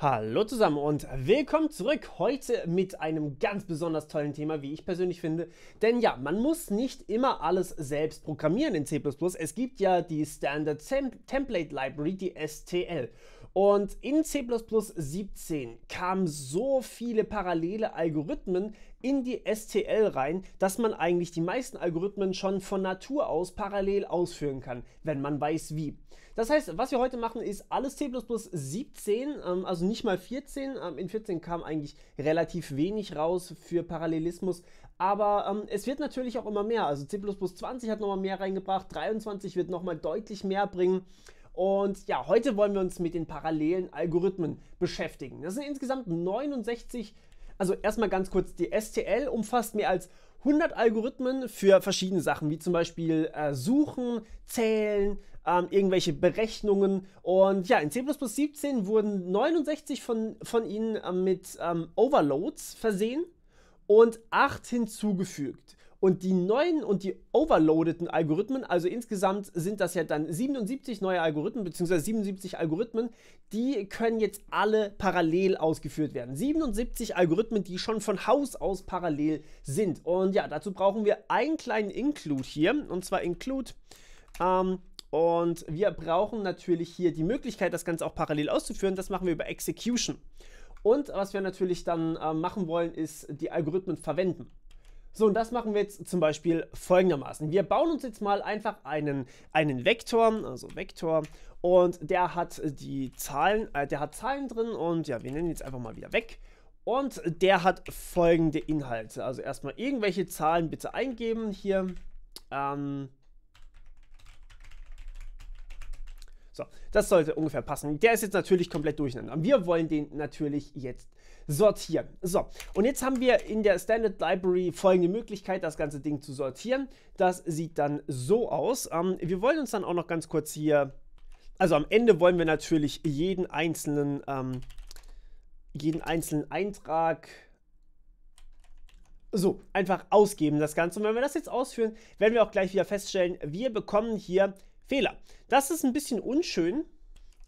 Hallo zusammen und willkommen zurück. Heute mit einem ganz besonders tollen Thema, wie ich persönlich finde. Denn ja, man muss nicht immer alles selbst programmieren in C++. Es gibt ja die Standard Tem Template Library, die STL. Und in C++ 17 kamen so viele parallele Algorithmen, in die STL rein, dass man eigentlich die meisten Algorithmen schon von Natur aus parallel ausführen kann, wenn man weiß wie. Das heißt, was wir heute machen, ist alles C++ 17, ähm, also nicht mal 14. Ähm, in 14 kam eigentlich relativ wenig raus für Parallelismus, aber ähm, es wird natürlich auch immer mehr. Also C++ 20 hat nochmal mehr reingebracht, 23 wird nochmal deutlich mehr bringen. Und ja, heute wollen wir uns mit den parallelen Algorithmen beschäftigen. Das sind insgesamt 69 also erstmal ganz kurz, die STL umfasst mehr als 100 Algorithmen für verschiedene Sachen, wie zum Beispiel äh, Suchen, Zählen, ähm, irgendwelche Berechnungen. Und ja, in C 17 wurden 69 von, von ihnen äh, mit ähm, Overloads versehen und 8 hinzugefügt. Und die neuen und die overloadeten Algorithmen, also insgesamt sind das ja dann 77 neue Algorithmen beziehungsweise 77 Algorithmen, die können jetzt alle parallel ausgeführt werden. 77 Algorithmen, die schon von Haus aus parallel sind. Und ja, dazu brauchen wir einen kleinen Include hier, und zwar Include. Ähm, und wir brauchen natürlich hier die Möglichkeit, das Ganze auch parallel auszuführen. Das machen wir über Execution. Und was wir natürlich dann äh, machen wollen, ist die Algorithmen verwenden. So, und das machen wir jetzt zum Beispiel folgendermaßen. Wir bauen uns jetzt mal einfach einen, einen Vektor, also Vektor, und der hat die Zahlen, äh, der hat Zahlen drin und ja, wir nennen jetzt einfach mal wieder weg. Und der hat folgende Inhalte. Also erstmal irgendwelche Zahlen bitte eingeben hier. Ähm, so, das sollte ungefähr passen. Der ist jetzt natürlich komplett durcheinander. Wir wollen den natürlich jetzt sortieren. So, und jetzt haben wir in der Standard Library folgende Möglichkeit, das ganze Ding zu sortieren. Das sieht dann so aus. Ähm, wir wollen uns dann auch noch ganz kurz hier, also am Ende wollen wir natürlich jeden einzelnen, ähm, jeden einzelnen Eintrag so einfach ausgeben, das Ganze. Und wenn wir das jetzt ausführen, werden wir auch gleich wieder feststellen, wir bekommen hier Fehler. Das ist ein bisschen unschön,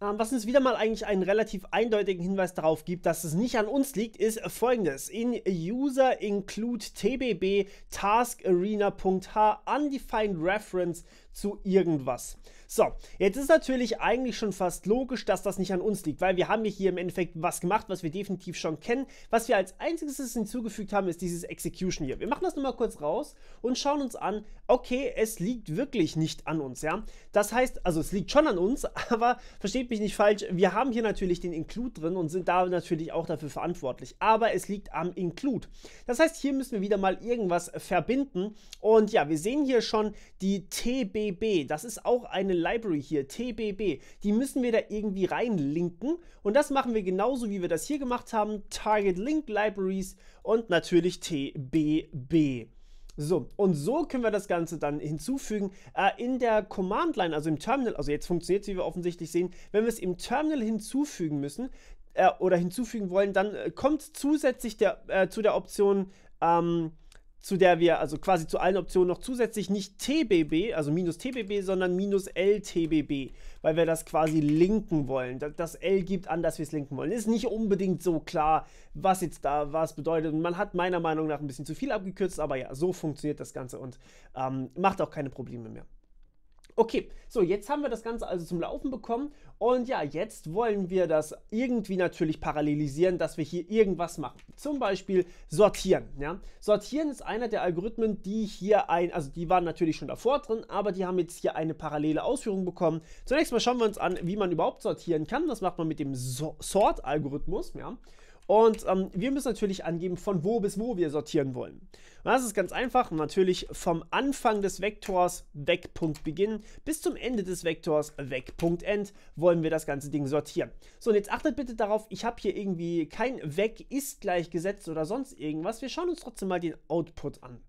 ähm, was uns wieder mal eigentlich einen relativ eindeutigen Hinweis darauf gibt, dass es nicht an uns liegt, ist folgendes. In User Include TBB Task Arena.h Undefined Reference zu irgendwas. So, jetzt ist natürlich eigentlich schon fast logisch, dass das nicht an uns liegt, weil wir haben hier im Endeffekt was gemacht, was wir definitiv schon kennen. Was wir als einziges hinzugefügt haben, ist dieses Execution hier. Wir machen das nochmal kurz raus und schauen uns an, okay, es liegt wirklich nicht an uns, ja. Das heißt, also es liegt schon an uns, aber versteht mich nicht falsch, wir haben hier natürlich den Include drin und sind da natürlich auch dafür verantwortlich, aber es liegt am Include. Das heißt, hier müssen wir wieder mal irgendwas verbinden und ja, wir sehen hier schon die TBB, das ist auch eine Library hier, TBB, die müssen wir da irgendwie reinlinken. Und das machen wir genauso, wie wir das hier gemacht haben. Target Link Libraries und natürlich TBB. So, und so können wir das Ganze dann hinzufügen. Äh, in der Command Line, also im Terminal, also jetzt funktioniert es, wie wir offensichtlich sehen, wenn wir es im Terminal hinzufügen müssen äh, oder hinzufügen wollen, dann äh, kommt zusätzlich der, äh, zu der Option ähm, zu der wir also quasi zu allen Optionen noch zusätzlich nicht TBB, also minus TBB, sondern minus LTBB, weil wir das quasi linken wollen. Das L gibt an, dass wir es linken wollen. Ist nicht unbedingt so klar, was jetzt da was bedeutet. Und man hat meiner Meinung nach ein bisschen zu viel abgekürzt, aber ja, so funktioniert das Ganze und ähm, macht auch keine Probleme mehr. Okay, so jetzt haben wir das Ganze also zum Laufen bekommen und ja, jetzt wollen wir das irgendwie natürlich parallelisieren, dass wir hier irgendwas machen. Zum Beispiel sortieren. Ja? Sortieren ist einer der Algorithmen, die hier ein, also die waren natürlich schon davor drin, aber die haben jetzt hier eine parallele Ausführung bekommen. Zunächst mal schauen wir uns an, wie man überhaupt sortieren kann. Das macht man mit dem Sort-Algorithmus. Ja? Und ähm, wir müssen natürlich angeben, von wo bis wo wir sortieren wollen. Und das ist ganz einfach. Natürlich vom Anfang des Vektors weg.beginn bis zum Ende des Vektors weg.end wollen wir das ganze Ding sortieren. So, und jetzt achtet bitte darauf, ich habe hier irgendwie kein weg ist gleich gesetzt oder sonst irgendwas. Wir schauen uns trotzdem mal den Output an.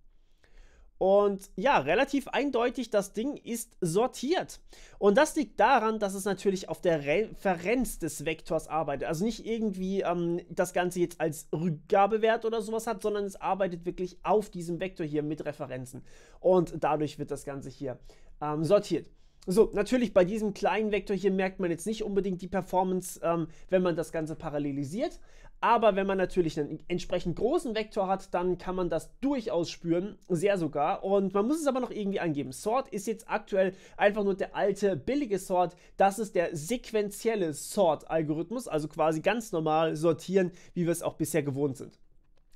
Und ja, relativ eindeutig, das Ding ist sortiert. Und das liegt daran, dass es natürlich auf der Referenz des Vektors arbeitet. Also nicht irgendwie ähm, das Ganze jetzt als Rückgabewert oder sowas hat, sondern es arbeitet wirklich auf diesem Vektor hier mit Referenzen. Und dadurch wird das Ganze hier ähm, sortiert. So, natürlich bei diesem kleinen Vektor hier merkt man jetzt nicht unbedingt die Performance, ähm, wenn man das Ganze parallelisiert. Aber wenn man natürlich einen entsprechend großen Vektor hat, dann kann man das durchaus spüren, sehr sogar. Und man muss es aber noch irgendwie angeben. Sort ist jetzt aktuell einfach nur der alte, billige Sort. Das ist der sequentielle Sort-Algorithmus, also quasi ganz normal sortieren, wie wir es auch bisher gewohnt sind.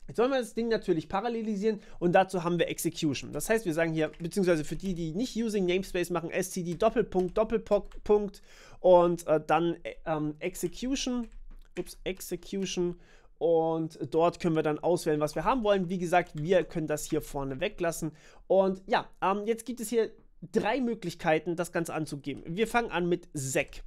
Jetzt wollen wir das Ding natürlich parallelisieren und dazu haben wir Execution. Das heißt, wir sagen hier, beziehungsweise für die, die nicht Using Namespace machen, std Doppelpunkt, Doppelpunkt und äh, dann äh, ähm, Execution, ups, Execution und dort können wir dann auswählen, was wir haben wollen. Wie gesagt, wir können das hier vorne weglassen und ja, ähm, jetzt gibt es hier drei Möglichkeiten, das Ganze anzugeben. Wir fangen an mit sec.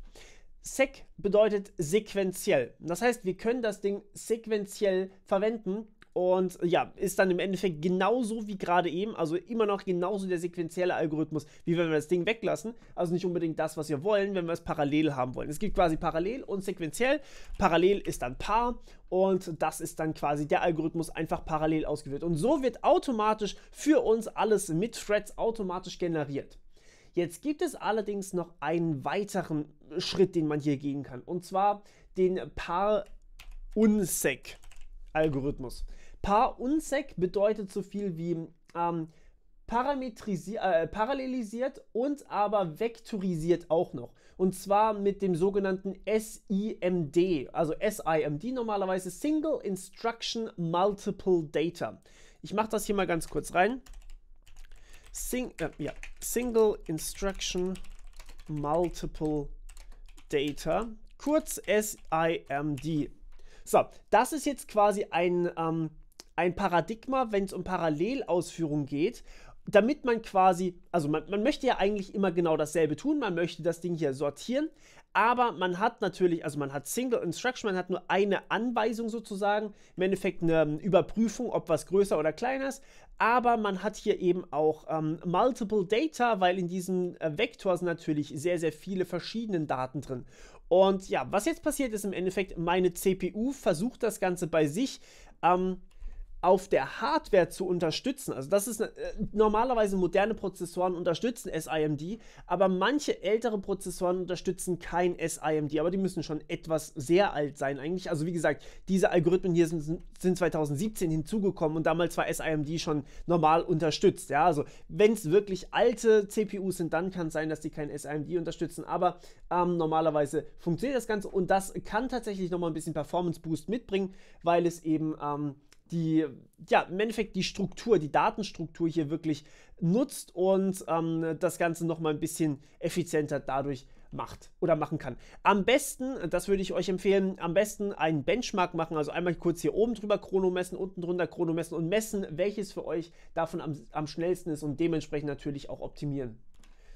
Sec bedeutet sequenziell. Das heißt, wir können das Ding sequenziell verwenden, und ja, ist dann im Endeffekt genauso wie gerade eben, also immer noch genauso der sequenzielle Algorithmus, wie wenn wir das Ding weglassen. Also nicht unbedingt das, was wir wollen, wenn wir es parallel haben wollen. Es gibt quasi parallel und sequenziell. Parallel ist dann Paar und das ist dann quasi der Algorithmus einfach parallel ausgewählt. Und so wird automatisch für uns alles mit Threads automatisch generiert. Jetzt gibt es allerdings noch einen weiteren Schritt, den man hier gehen kann. Und zwar den Paar-Unsec. Algorithmus. Par unsec bedeutet so viel wie ähm, äh, parallelisiert und aber vektorisiert auch noch. Und zwar mit dem sogenannten SIMD, also SIMD normalerweise Single Instruction Multiple Data. Ich mache das hier mal ganz kurz rein. Sing, äh, ja, Single Instruction Multiple Data, kurz SIMD. So, das ist jetzt quasi ein ähm, ein Paradigma, wenn es um Parallelausführung geht, damit man quasi, also man, man, möchte ja eigentlich immer genau dasselbe tun, man möchte das Ding hier sortieren, aber man hat natürlich, also man hat Single Instruction, man hat nur eine Anweisung sozusagen, im Endeffekt eine ähm, Überprüfung, ob was größer oder kleiner ist, aber man hat hier eben auch ähm, Multiple Data, weil in diesem äh, Vektor sind natürlich sehr, sehr viele verschiedene Daten drin. Und ja, was jetzt passiert ist im Endeffekt, meine CPU versucht das Ganze bei sich, ähm, auf der Hardware zu unterstützen. Also das ist eine, äh, normalerweise moderne Prozessoren unterstützen SIMD, aber manche ältere Prozessoren unterstützen kein SIMD, aber die müssen schon etwas sehr alt sein eigentlich. Also wie gesagt, diese Algorithmen hier sind, sind 2017 hinzugekommen und damals war SIMD schon normal unterstützt. Ja, also wenn es wirklich alte CPUs sind, dann kann es sein, dass die kein SIMD unterstützen, aber ähm, normalerweise funktioniert das Ganze und das kann tatsächlich nochmal ein bisschen Performance Boost mitbringen, weil es eben ähm, die, ja, im Endeffekt die Struktur, die Datenstruktur hier wirklich nutzt und ähm, das Ganze nochmal ein bisschen effizienter dadurch macht oder machen kann. Am besten, das würde ich euch empfehlen, am besten einen Benchmark machen, also einmal kurz hier oben drüber Chrono messen, unten drunter Chrono messen und messen, welches für euch davon am, am schnellsten ist und dementsprechend natürlich auch optimieren.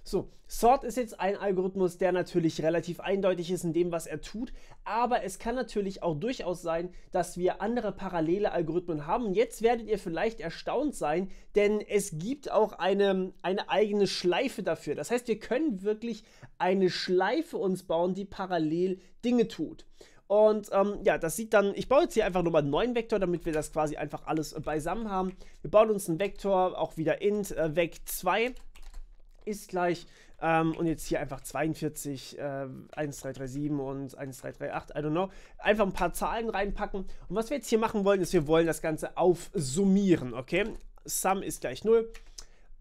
So, Sort ist jetzt ein Algorithmus, der natürlich relativ eindeutig ist in dem, was er tut, aber es kann natürlich auch durchaus sein, dass wir andere parallele Algorithmen haben. Und jetzt werdet ihr vielleicht erstaunt sein, denn es gibt auch eine, eine eigene Schleife dafür. Das heißt, wir können wirklich eine Schleife uns bauen, die parallel Dinge tut. Und ähm, ja, das sieht dann, ich baue jetzt hier einfach nochmal einen neuen Vektor, damit wir das quasi einfach alles beisammen haben. Wir bauen uns einen Vektor, auch wieder int, äh, vec 2 ist gleich ähm, und jetzt hier einfach 42, äh, 1337 und 1338, I don't know. Einfach ein paar Zahlen reinpacken. Und was wir jetzt hier machen wollen, ist, wir wollen das Ganze aufsummieren, okay? Sum ist gleich 0.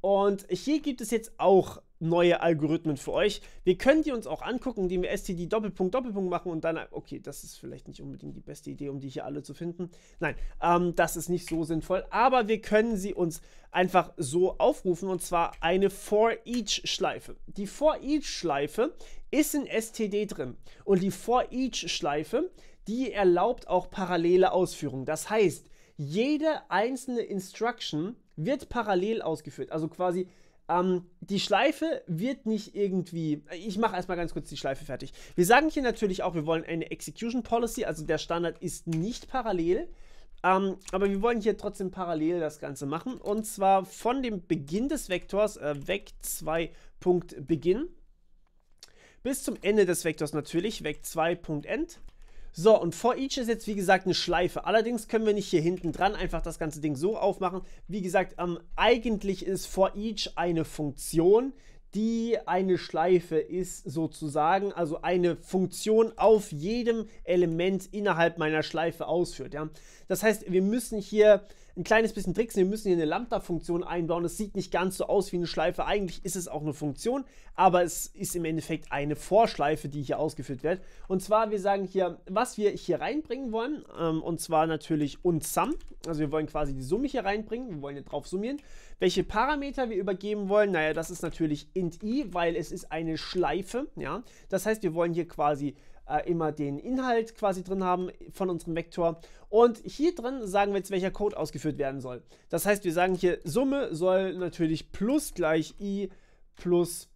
Und hier gibt es jetzt auch neue Algorithmen für euch. Wir können die uns auch angucken, indem wir STD Doppelpunkt Doppelpunkt machen und dann, okay, das ist vielleicht nicht unbedingt die beste Idee, um die hier alle zu finden. Nein, ähm, das ist nicht so sinnvoll, aber wir können sie uns einfach so aufrufen und zwar eine For-Each-Schleife. Die For-Each-Schleife ist in STD drin und die For-Each-Schleife, die erlaubt auch parallele Ausführungen. Das heißt, jede einzelne Instruction wird parallel ausgeführt. Also quasi ähm, die Schleife wird nicht irgendwie. Ich mache erstmal ganz kurz die Schleife fertig. Wir sagen hier natürlich auch, wir wollen eine Execution Policy, also der Standard ist nicht parallel. Ähm, aber wir wollen hier trotzdem parallel das Ganze machen. Und zwar von dem Beginn des Vektors, äh, vec2.beginn, bis zum Ende des Vektors natürlich, weg 2end so, und for each ist jetzt wie gesagt eine Schleife. Allerdings können wir nicht hier hinten dran einfach das ganze Ding so aufmachen. Wie gesagt, ähm, eigentlich ist for each eine Funktion, die eine Schleife ist sozusagen, also eine Funktion auf jedem Element innerhalb meiner Schleife ausführt. Ja? Das heißt, wir müssen hier ein kleines bisschen tricksen. Wir müssen hier eine Lambda-Funktion einbauen. Das sieht nicht ganz so aus wie eine Schleife. Eigentlich ist es auch eine Funktion, aber es ist im Endeffekt eine Vorschleife, die hier ausgeführt wird. Und zwar, wir sagen hier, was wir hier reinbringen wollen. Ähm, und zwar natürlich und Sum. Also wir wollen quasi die Summe hier reinbringen. Wir wollen hier drauf summieren. Welche Parameter wir übergeben wollen, naja, das ist natürlich int i, weil es ist eine Schleife. Ja? Das heißt, wir wollen hier quasi äh, immer den Inhalt quasi drin haben von unserem Vektor. Und hier drin sagen wir jetzt, welcher Code ausgeführt werden soll. Das heißt, wir sagen hier, Summe soll natürlich plus gleich i plus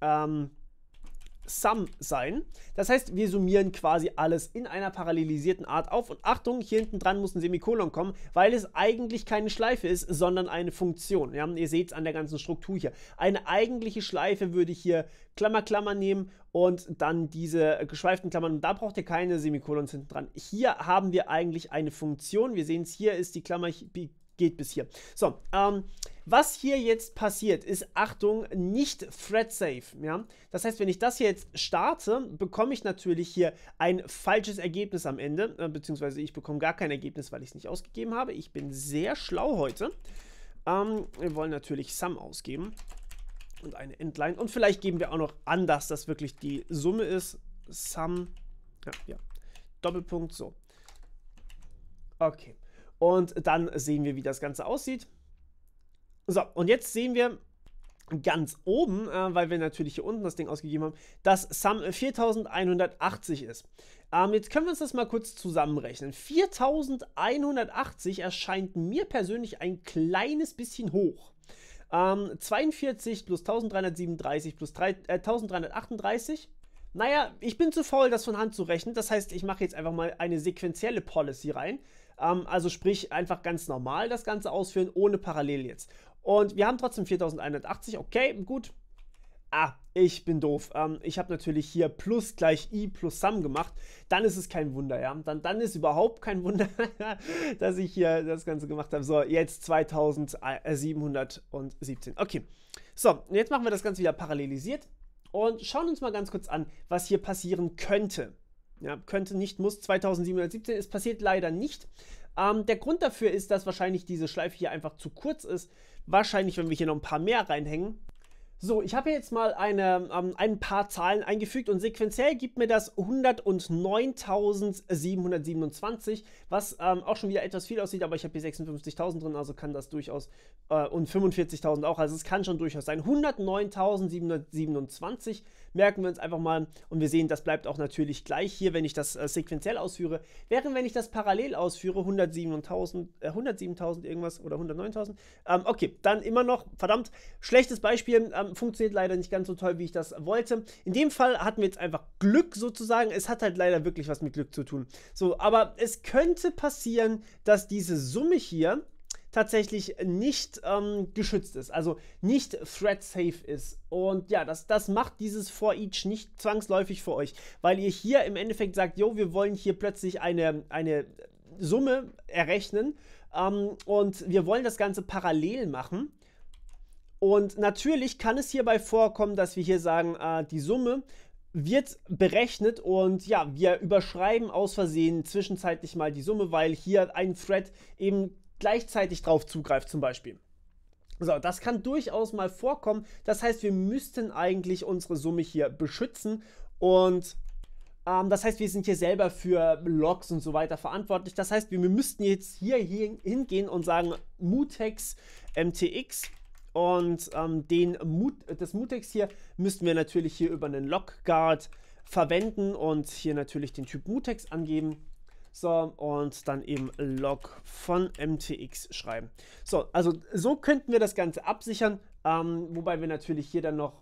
ähm, Sum sein. Das heißt, wir summieren quasi alles in einer parallelisierten Art auf. Und Achtung, hier hinten dran muss ein Semikolon kommen, weil es eigentlich keine Schleife ist, sondern eine Funktion. Ja, ihr seht es an der ganzen Struktur hier. Eine eigentliche Schleife würde ich hier Klammer, Klammer nehmen und dann diese geschweiften Klammern. Und da braucht ihr keine Semikolons hinten dran. Hier haben wir eigentlich eine Funktion. Wir sehen es hier, ist die Klammer, geht bis hier. So, ähm, was hier jetzt passiert, ist, Achtung, nicht thread safe. Ja? Das heißt, wenn ich das jetzt starte, bekomme ich natürlich hier ein falsches Ergebnis am Ende, äh, beziehungsweise ich bekomme gar kein Ergebnis, weil ich es nicht ausgegeben habe. Ich bin sehr schlau heute. Ähm, wir wollen natürlich Sum ausgeben und eine Endline. Und vielleicht geben wir auch noch an, dass das wirklich die Summe ist. Sum, ja, ja. Doppelpunkt, so. Okay. Und dann sehen wir, wie das Ganze aussieht. So, und jetzt sehen wir ganz oben, äh, weil wir natürlich hier unten das Ding ausgegeben haben, dass Sum 4180 ist. Ähm, jetzt können wir uns das mal kurz zusammenrechnen. 4180 erscheint mir persönlich ein kleines bisschen hoch. Ähm, 42 plus 1337 plus 3, äh, 1338. Naja, ich bin zu faul, das von Hand zu rechnen. Das heißt, ich mache jetzt einfach mal eine sequenzielle Policy rein ähm, also sprich, einfach ganz normal das Ganze ausführen, ohne parallel jetzt. Und wir haben trotzdem 4180. Okay, gut. Ah, ich bin doof. Ähm, ich habe natürlich hier plus gleich i plus sum gemacht. Dann ist es kein Wunder, ja. Dann, dann ist überhaupt kein Wunder, dass ich hier das Ganze gemacht habe. So, jetzt 2717. Okay. So, jetzt machen wir das Ganze wieder parallelisiert und schauen uns mal ganz kurz an, was hier passieren könnte. Ja, könnte nicht, muss. 2717, es passiert leider nicht. Ähm, der Grund dafür ist, dass wahrscheinlich diese Schleife hier einfach zu kurz ist. Wahrscheinlich, wenn wir hier noch ein paar mehr reinhängen. So, ich habe jetzt mal eine, ähm, ein paar Zahlen eingefügt und sequenziell gibt mir das 109.727, was ähm, auch schon wieder etwas viel aussieht, aber ich habe hier 56.000 drin, also kann das durchaus, äh, und 45.000 auch, also es kann schon durchaus sein. 109.727 merken wir uns einfach mal und wir sehen, das bleibt auch natürlich gleich hier, wenn ich das äh, sequenziell ausführe. Während wenn ich das parallel ausführe, 107.000, äh, 107.000 irgendwas oder 109.000, ähm, okay, dann immer noch, verdammt, schlechtes Beispiel, ähm, funktioniert leider nicht ganz so toll, wie ich das wollte. In dem Fall hatten wir jetzt einfach Glück sozusagen, es hat halt leider wirklich was mit Glück zu tun. So, aber es könnte passieren, dass diese Summe hier, tatsächlich nicht ähm, geschützt ist, also nicht thread safe ist. Und ja, das, das macht dieses for each nicht zwangsläufig für euch, weil ihr hier im Endeffekt sagt, jo, wir wollen hier plötzlich eine, eine Summe errechnen ähm, und wir wollen das Ganze parallel machen. Und natürlich kann es hierbei vorkommen, dass wir hier sagen, äh, die Summe wird berechnet und ja, wir überschreiben aus Versehen zwischenzeitlich mal die Summe, weil hier ein Thread eben gleichzeitig drauf zugreift zum Beispiel. So, das kann durchaus mal vorkommen. Das heißt, wir müssten eigentlich unsere Summe hier beschützen und ähm, das heißt, wir sind hier selber für Logs und so weiter verantwortlich. Das heißt, wir, müssten jetzt hier, hier hingehen und sagen mutex mtx und ähm, den Mut, das mutex hier müssten wir natürlich hier über einen Logguard verwenden und hier natürlich den Typ mutex angeben so, und dann eben Log von MTX schreiben. So, also so könnten wir das Ganze absichern, ähm, wobei wir natürlich hier dann noch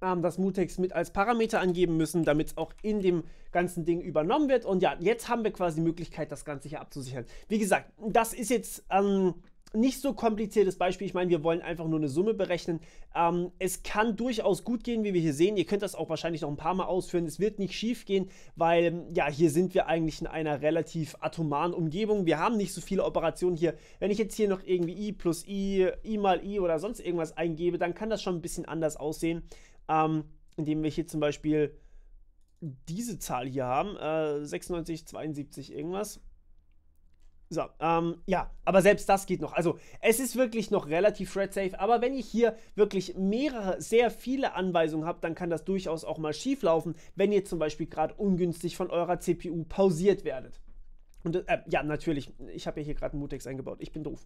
ähm, das Mutex mit als Parameter angeben müssen, damit es auch in dem ganzen Ding übernommen wird. Und ja, jetzt haben wir quasi die Möglichkeit, das Ganze hier abzusichern. Wie gesagt, das ist jetzt... Ähm, nicht so kompliziertes Beispiel. Ich meine, wir wollen einfach nur eine Summe berechnen. Ähm, es kann durchaus gut gehen, wie wir hier sehen. Ihr könnt das auch wahrscheinlich noch ein paar Mal ausführen. Es wird nicht schief gehen, weil ja, hier sind wir eigentlich in einer relativ atomaren Umgebung. Wir haben nicht so viele Operationen hier. Wenn ich jetzt hier noch irgendwie i plus i, i mal i oder sonst irgendwas eingebe, dann kann das schon ein bisschen anders aussehen. Ähm, indem wir hier zum Beispiel diese Zahl hier haben, äh, 96, 72 irgendwas. So, ähm, ja, aber selbst das geht noch. Also es ist wirklich noch relativ thread safe, aber wenn ich hier wirklich mehrere, sehr viele Anweisungen habe, dann kann das durchaus auch mal schief laufen, wenn ihr zum Beispiel gerade ungünstig von eurer CPU pausiert werdet. Und äh, ja, natürlich, ich habe ja hier gerade einen Mutex eingebaut, ich bin doof.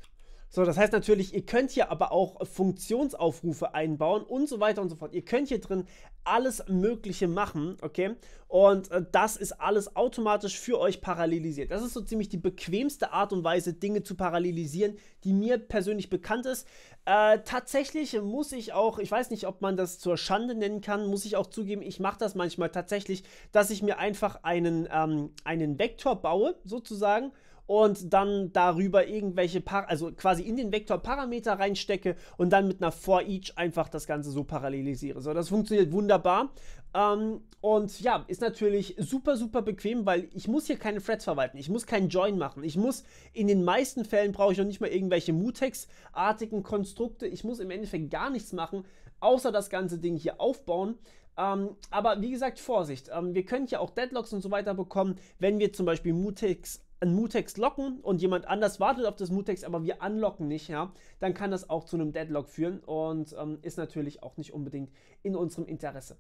So, das heißt natürlich, ihr könnt hier aber auch Funktionsaufrufe einbauen und so weiter und so fort. Ihr könnt hier drin alles Mögliche machen, okay? Und äh, das ist alles automatisch für euch parallelisiert. Das ist so ziemlich die bequemste Art und Weise, Dinge zu parallelisieren, die mir persönlich bekannt ist. Äh, tatsächlich muss ich auch, ich weiß nicht, ob man das zur Schande nennen kann, muss ich auch zugeben, ich mache das manchmal tatsächlich, dass ich mir einfach einen, ähm, einen Vektor baue, sozusagen und dann darüber irgendwelche, Par also quasi in den Vektor Parameter reinstecke und dann mit einer For Each einfach das Ganze so parallelisiere. So, das funktioniert wunderbar. Ähm, und ja, ist natürlich super, super bequem, weil ich muss hier keine Threads verwalten. Ich muss keinen Join machen. Ich muss, in den meisten Fällen brauche ich noch nicht mal irgendwelche Mutex-artigen Konstrukte. Ich muss im Endeffekt gar nichts machen, außer das ganze Ding hier aufbauen. Ähm, aber wie gesagt, Vorsicht, ähm, wir können hier auch Deadlocks und so weiter bekommen, wenn wir zum Beispiel Mutex ein Mutex locken und jemand anders wartet auf das Mutex, aber wir unlocken nicht, ja, dann kann das auch zu einem Deadlock führen und ähm, ist natürlich auch nicht unbedingt in unserem Interesse.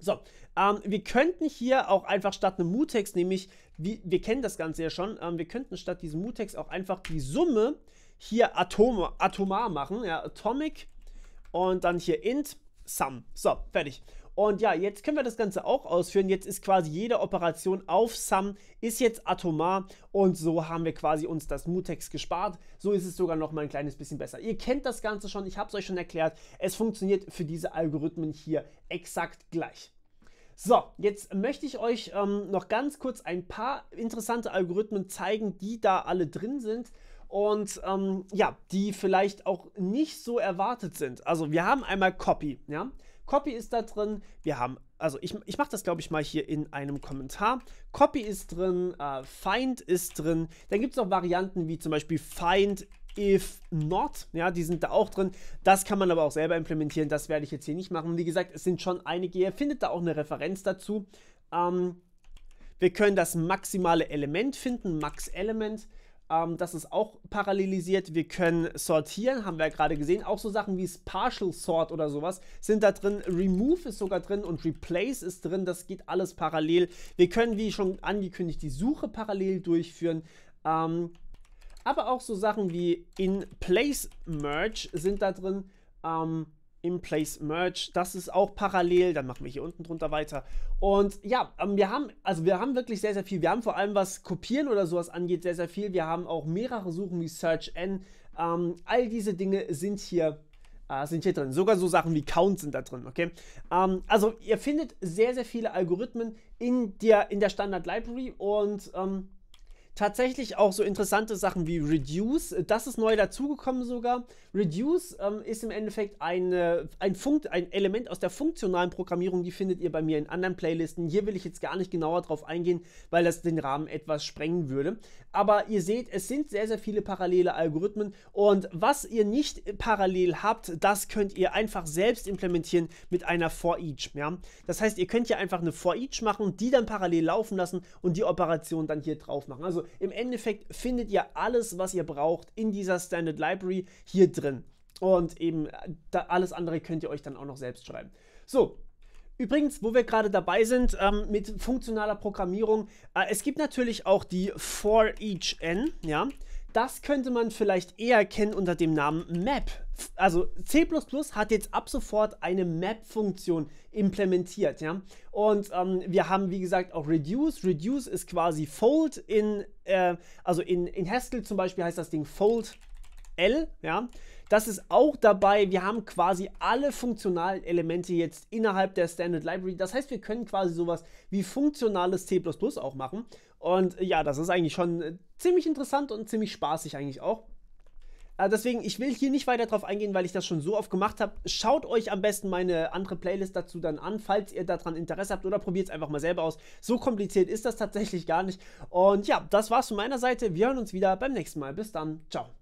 So, ähm, wir könnten hier auch einfach statt einem Mutex, nämlich, wie, wir kennen das Ganze ja schon, ähm, wir könnten statt diesem Mutex auch einfach die Summe hier Atom, atomar machen, ja, Atomic und dann hier int sum. So, fertig. Und ja, jetzt können wir das Ganze auch ausführen. Jetzt ist quasi jede Operation auf Sum, ist jetzt atomar und so haben wir quasi uns das Mutex gespart. So ist es sogar noch mal ein kleines bisschen besser. Ihr kennt das Ganze schon, ich habe es euch schon erklärt. Es funktioniert für diese Algorithmen hier exakt gleich. So, jetzt möchte ich euch ähm, noch ganz kurz ein paar interessante Algorithmen zeigen, die da alle drin sind und ähm, ja, die vielleicht auch nicht so erwartet sind. Also wir haben einmal Copy, ja. Copy ist da drin. Wir haben, also ich, ich mache das, glaube ich, mal hier in einem Kommentar. Copy ist drin, äh, Find ist drin. Dann gibt es auch Varianten wie zum Beispiel Find if not. Ja, die sind da auch drin. Das kann man aber auch selber implementieren. Das werde ich jetzt hier nicht machen. Wie gesagt, es sind schon einige. Ihr findet da auch eine Referenz dazu. Ähm, wir können das maximale Element finden, Max Element. Ähm, das ist auch parallelisiert. Wir können sortieren, haben wir ja gerade gesehen. Auch so Sachen wie Partial Sort oder sowas sind da drin. Remove ist sogar drin und Replace ist drin. Das geht alles parallel. Wir können, wie schon angekündigt, die Suche parallel durchführen. Ähm, aber auch so Sachen wie In-Place-Merge sind da drin. Ähm, in-Place merge Das ist auch parallel. Dann machen wir hier unten drunter weiter. Und ja, ähm, wir haben, also wir haben wirklich sehr, sehr viel. Wir haben vor allem, was Kopieren oder sowas angeht, sehr, sehr viel. Wir haben auch mehrere Suchen wie Search N. Ähm, all diese Dinge sind hier äh, sind hier drin. Sogar so Sachen wie Count sind da drin, okay? Ähm, also ihr findet sehr, sehr viele Algorithmen in der, in der Standard Library und ähm, tatsächlich auch so interessante Sachen wie Reduce. Äh, das ist neu dazugekommen sogar. Reduce ähm, ist im Endeffekt eine, ein, Funkt, ein Element aus der funktionalen Programmierung, die findet ihr bei mir in anderen Playlisten. Hier will ich jetzt gar nicht genauer drauf eingehen, weil das den Rahmen etwas sprengen würde. Aber ihr seht, es sind sehr, sehr viele parallele Algorithmen und was ihr nicht parallel habt, das könnt ihr einfach selbst implementieren mit einer For Each. Ja? Das heißt, ihr könnt hier einfach eine For Each machen, die dann parallel laufen lassen und die Operation dann hier drauf machen. Also also im Endeffekt findet ihr alles, was ihr braucht in dieser Standard Library hier drin. Und eben alles andere könnt ihr euch dann auch noch selbst schreiben. So, Übrigens, wo wir gerade dabei sind ähm, mit funktionaler Programmierung, äh, es gibt natürlich auch die for each n, ja das könnte man vielleicht eher kennen unter dem Namen Map. Also C++ hat jetzt ab sofort eine Map-Funktion implementiert. Ja? Und ähm, wir haben, wie gesagt, auch Reduce. Reduce ist quasi Fold in, äh, also in, in Haskell zum Beispiel heißt das Ding Fold L. Ja? Das ist auch dabei. Wir haben quasi alle funktionalen Elemente jetzt innerhalb der Standard Library. Das heißt, wir können quasi sowas wie funktionales C++ auch machen. Und äh, ja, das ist eigentlich schon äh, ziemlich interessant und ziemlich spaßig eigentlich auch. Äh, deswegen, ich will hier nicht weiter drauf eingehen, weil ich das schon so oft gemacht habe. Schaut euch am besten meine andere Playlist dazu dann an, falls ihr daran Interesse habt oder probiert es einfach mal selber aus. So kompliziert ist das tatsächlich gar nicht. Und ja, das war's von meiner Seite. Wir hören uns wieder beim nächsten Mal. Bis dann. Ciao.